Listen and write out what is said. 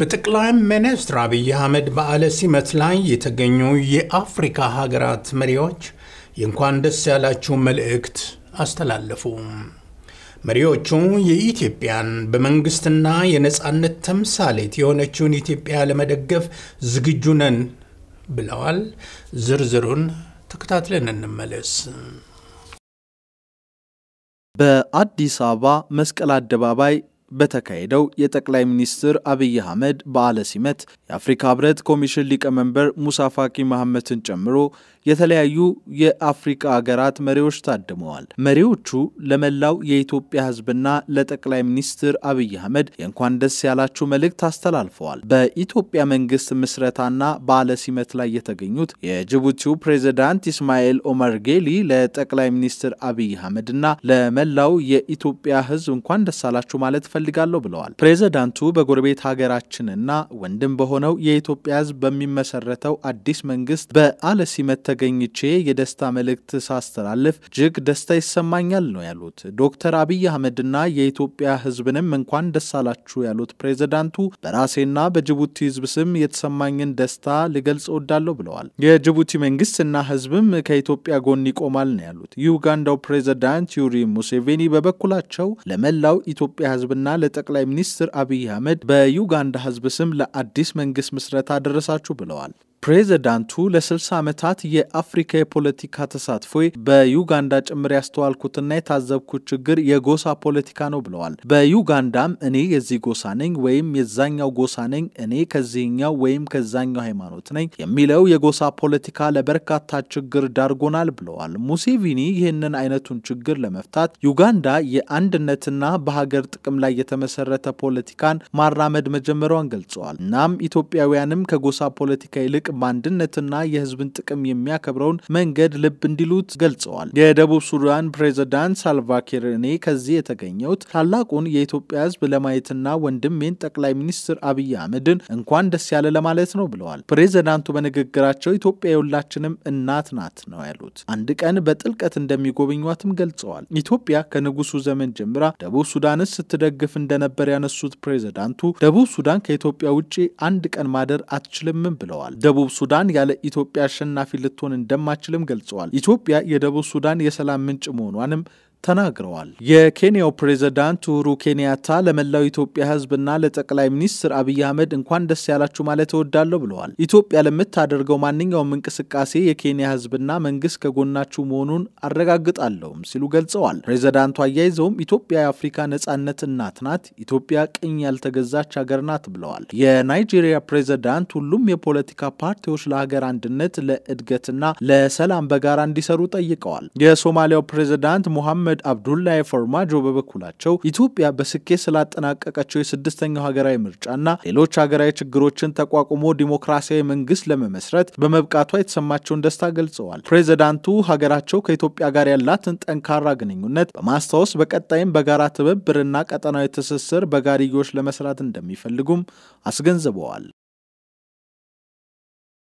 በጠቅላይ ሚኒስትር አብይ አህመድ በዓለ ሲመት ላይ የተገኙ የአፍሪካ ሀገራት መሪዎች የእንኳን ደስ ያላችሁ መልእክት አስተላለፉ። መሪዎቹ የኢትዮጵያን በመንግስትና የነፃነት ተምሳሌት የሆነችውን ኢትዮጵያ ለመደገፍ ዝግጁ ነን ብለዋል። ዝርዝሩን ተከታትለን እንመለስ። በአዲስ አበባ መስቀል አደባባይ በተካሄደው የጠቅላይ ሚኒስትር አብይ አህመድ በዓለ ሲመት የአፍሪካ ህብረት ኮሚሽን ሊቀመንበር ሙሳ ፋኪ መሐመትን ጨምሮ የተለያዩ የአፍሪካ ሀገራት መሪዎች ታድመዋል። መሪዎቹ ለመላው የኢትዮጵያ ህዝብና ለጠቅላይ ሚኒስትር አብይ አህመድ የእንኳን ደስ ያላችሁ መልእክት አስተላልፈዋል። በኢትዮጵያ መንግስት ምስረታና በዓለ ሲመት ላይ የተገኙት የጅቡቲው ፕሬዝዳንት ኢስማኤል ኦመር ጌሊ ለጠቅላይ ሚኒስትር አብይ አህመድና ለመላው የኢትዮጵያ ህዝብ እንኳን ደስ አላችሁ ማለት እፈልጋለሁ ብለዋል። ፕሬዝዳንቱ በጎረቤት ሀገራችንና ወንድም በሆነው የኢትዮጵያ ሕዝብ በሚመሰረተው አዲስ መንግስት በአለሲመት ተገኝቼ የደስታ መልእክት ሳስተላልፍ እጅግ ደስታ ይሰማኛል ነው ያሉት። ዶክተር አብይ አህመድና የኢትዮጵያ ሕዝብንም እንኳን ደስ አላችሁ ያሉት ፕሬዝዳንቱ በራሴና በጅቡቲ ሕዝብ ስም የተሰማኝን ደስታ ልገልጽ እወዳለሁ ብለዋል። የጅቡቲ መንግስትና ሕዝብም ከኢትዮጵያ ጎን ይቆማል ነው ያሉት። የዩጋንዳው ፕሬዝዳንት ዩሪ ሙሴቬኒ በበኩላቸው ለመላው ኢትዮጵያ ሕዝብና ለጠቅላይ ሚኒስትር አብይ አህመድ በዩጋንዳ ህዝብ ስም ለአዲስ መንግስት ምስረታ ደረሳችሁ ብለዋል። ፕሬዝዳንቱ ለ60 ዓመታት የአፍሪካ የፖለቲካ ተሳትፎ በዩጋንዳ ጭምር ያስተዋልኩትና የታዘብኩት ችግር የጎሳ ፖለቲካ ነው ብለዋል። በዩጋንዳም እኔ የዚህ ጎሳ ነኝ ወይም የዛኛው ጎሳ ነኝ፣ እኔ ከዚህኛው ወይም ከዛኛው ሃይማኖት ነኝ የሚለው የጎሳ ፖለቲካ ለበርካታ ችግር ዳርጎናል ብለዋል። ሙሴቪኒ ይህንን አይነቱን ችግር ለመፍታት ዩጋንዳ የአንድነትና በሀገር ጥቅም ላይ የተመሰረተ ፖለቲካን ማራመድ መጀመሯን ገልጸዋል። እናም ኢትዮጵያውያንም ከጎሳ ፖለቲካ ይልቅ በአንድነትና የህዝብን ጥቅም የሚያከብረውን መንገድ ልብ እንዲሉት ገልጸዋል። የደቡብ ሱዳን ፕሬዝዳንት ሳልቫኪር እኔ ከዚህ የተገኘሁት ታላቁን የኢትዮጵያ ህዝብ ለማየትና ወንድሜን ጠቅላይ ሚኒስትር አብይ አህመድን እንኳን ደስ ያለ ለማለት ነው ብለዋል። ፕሬዚዳንቱ በንግግራቸው ኢትዮጵያ የሁላችንም እናት ናት ነው ያሉት። አንድ ቀን በጥልቀት እንደሚጎበኟትም ገልጸዋል። ኢትዮጵያ ከንጉሱ ዘመን ጀምራ ደቡብ ሱዳንን ስትደግፍ እንደነበር ያነሱት ፕሬዝዳንቱ ደቡብ ሱዳን ከኢትዮጵያ ውጭ አንድ ቀን ማደር አትችልምም ብለዋል። ደቡብ ሱዳን ያለ ኢትዮጵያ አሸናፊ ልትሆን እንደማችልም ገልጸዋል። ኢትዮጵያ የደቡብ ሱዳን የሰላም ምንጭ መሆኗንም ተናግረዋል። የኬንያው ፕሬዝዳንት ኡሁሩ ኬንያታ ለመላው ኢትዮጵያ ህዝብና ለጠቅላይ ሚኒስትር አብይ አህመድ እንኳን ደስ ያላችሁ ማለት እወዳለሁ ብለዋል። ኢትዮጵያ ለምታደርገው ማንኛውም እንቅስቃሴ የኬንያ ህዝብና መንግስት ከጎናችሁ መሆኑን አረጋግጣለሁም ሲሉ ገልጸዋል። ፕሬዝዳንቱ አያይዘውም ኢትዮጵያ የአፍሪካ ነጻነት እናት ናት፣ ኢትዮጵያ ቅኝ ያልተገዛች ሀገር ናት ብለዋል። የናይጄሪያ ፕሬዝዳንት ሁሉም የፖለቲካ ፓርቲዎች ለሀገር አንድነት፣ ለእድገትና ለሰላም በጋራ እንዲሰሩ ጠይቀዋል። የሶማሊያው ፕሬዝዳንት ሙሐመድ መሐመድ አብዱላይ ፎርማጆ በበኩላቸው ኢትዮጵያ በስኬት ስላጠናቀቀቸው የስድስተኛው ሀገራዊ ምርጫና ሌሎች ሀገራዊ ችግሮችን ተቋቁሞ ዲሞክራሲያዊ መንግስት ለመመስረት በመብቃቷ የተሰማቸውን ደስታ ገልጸዋል። ፕሬዚዳንቱ ሀገራቸው ከኢትዮጵያ ጋር ያላትን ጠንካራ ግንኙነት በማስታወስ በቀጣይም በጋራ ትብብርና ቀጠናዊ ትስስር በጋሪዮች ለመስራት እንደሚፈልጉም አስገንዝበዋል።